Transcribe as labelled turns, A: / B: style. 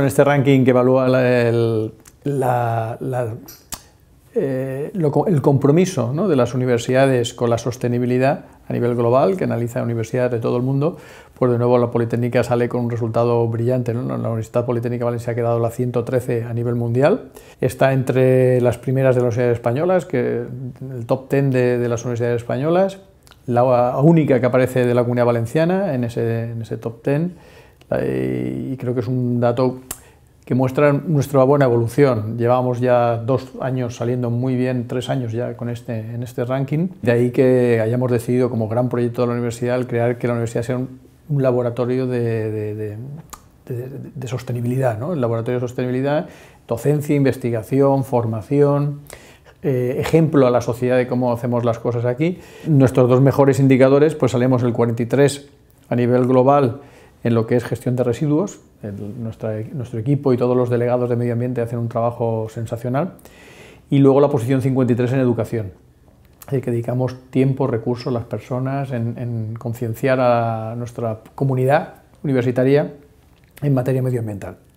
A: En este ranking que evalúa eh, el, compromiso de las universidades con la sostenibilidad a nivel global, que analiza universidades de todo el mundo, pues de nuevo la Politécnica sale con un resultado brillante. La Universidad Politécnica de Valencia ha quedado la 113 a nivel mundial. Está entre las primeras de las universidades españolas, que, el top 10 de, las universidades españolas, la única que aparece de la comunidad valenciana en en ese top 10 eh, y creo que es un dato que muestra nuestra buena evolución. Llevamos ya dos años saliendo muy bien, tres años ya con este, en este ranking. De ahí que hayamos decidido como gran proyecto de la universidad el crear que la universidad sea un, laboratorio de, de, sostenibilidad, ¿no? el laboratorio de sostenibilidad, docencia, investigación, formación. Eh, ejemplo a la sociedad de cómo hacemos las cosas aquí. Nuestros dos mejores indicadores, pues salimos el 43 a nivel global en lo que es gestión de residuos. nuestro equipo y todos los delegados de medio ambiente hacen un trabajo sensacional. Y luego la posición 53 en educación. Es que dedicamos tiempo, recursos, las personas en concienciar a nuestra comunidad universitaria en materia medioambiental.